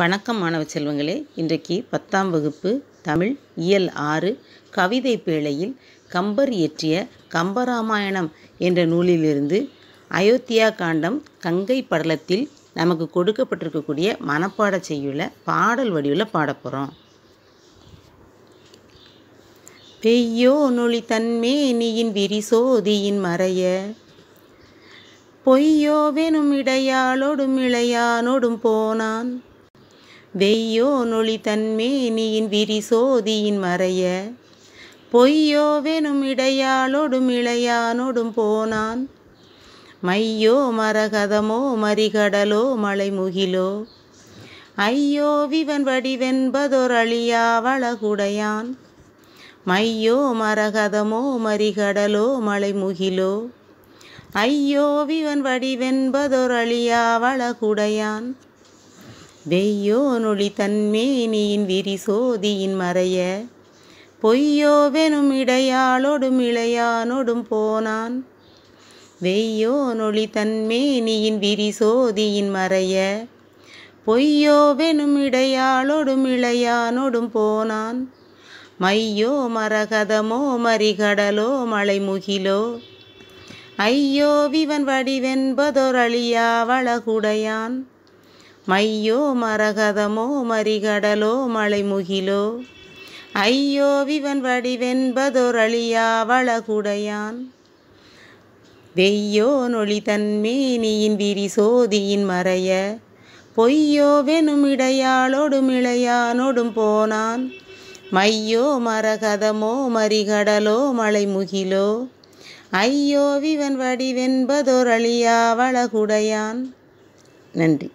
வணக்கம் மாணவ செல்வங்களே இன்றைக்கு பத்தாம் வகுப்பு தமிழ் இயல் ஆறு கவிதை பேழையில் கம்பர் இயற்றிய கம்பராமாயணம் என்ற நூலிலிருந்து அயோத்தியா காண்டம் கங்கை படலத்தில் நமக்கு கொடுக்கப்பட்டிருக்கக்கூடிய மனப்பாட செய்யுள்ள பாடல் வடிவில் பாடப்போகிறோம் பெய்யோ நொழி தன்மேனியின் விரிசோதியின் மறைய பொய்யோ வெனும் இடையாளோடும் இளையானோடும் போனான் வெய்யோ நொழி தன்மேனியின் விரிசோதியின் மறைய பொய்யோ வேணும் இடையாளோடும் இளையானொடும் போனான் மையோ மரகதமோ மறிகடலோ முகிலோ ஐயோ விவன் வடிவென்பதோர் வளகுடையான் மையோ மரகதமோ மறிகடலோ முகிலோ ஐயோ விவன் வடிவென்பதோர் வளகுடையான் வெய்யோ நொழி தன்மேனியின் விரி சோதியின் மறைய பொய்யோவெனும் இடையாளோடும் இளையானோடும் போனான் வெய்யோ நொழி தன்மேனியின் விரி சோதியின் மறைய பொய்யோவெனும் இடையாளோடும் இளையானோடும் போனான் மையோ மரகதமோ மறிகடலோ மலை முகிலோ ஐயோ விவன் வடிவென்பதோர் வளகுடையான் மையோ மரகதமோ மறிகடலோ மலைமுகிலோ ஐயோ விவன் வடிவென்பதொரழியா வளகுடையான் வெய்யோ நொழி தன்மேனியின் விரி சோதியின் மறைய பொய்யோ வெனுமிடையாளொடுமிளையானொடும் போனான் மையோ மரகதமோ மறிகடலோ மலைமுகிலோ ஐயோ விவன் வடிவென்பதொரழியா வளகுடையான் நன்றி